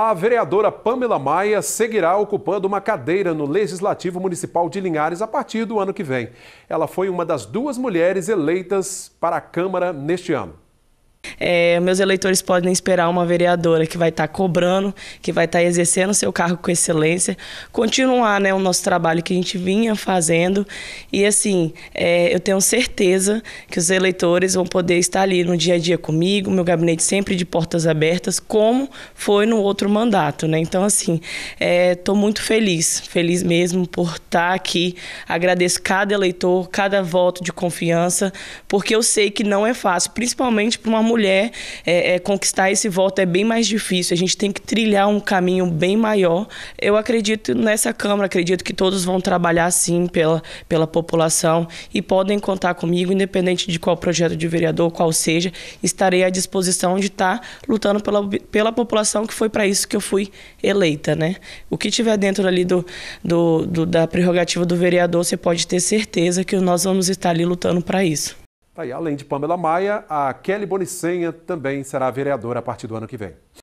A vereadora Pamela Maia seguirá ocupando uma cadeira no Legislativo Municipal de Linhares a partir do ano que vem. Ela foi uma das duas mulheres eleitas para a Câmara neste ano é, meus eleitores podem esperar uma vereadora que vai estar tá cobrando, que vai estar tá exercendo seu cargo com excelência, continuar né, o nosso trabalho que a gente vinha fazendo. E assim, é, eu tenho certeza que os eleitores vão poder estar ali no dia a dia comigo, meu gabinete sempre de portas abertas, como foi no outro mandato. Né? Então, assim, estou é, muito feliz, feliz mesmo por estar tá aqui. Agradeço cada eleitor, cada voto de confiança, porque eu sei que não é fácil, principalmente para uma mulher mulher, é, é, conquistar esse voto é bem mais difícil. A gente tem que trilhar um caminho bem maior. Eu acredito nessa Câmara, acredito que todos vão trabalhar sim pela, pela população e podem contar comigo, independente de qual projeto de vereador, qual seja, estarei à disposição de estar lutando pela, pela população, que foi para isso que eu fui eleita. Né? O que tiver dentro ali do, do, do da prerrogativa do vereador, você pode ter certeza que nós vamos estar ali lutando para isso. Tá aí, além de Pamela Maia, a Kelly Bonicenha também será vereadora a partir do ano que vem.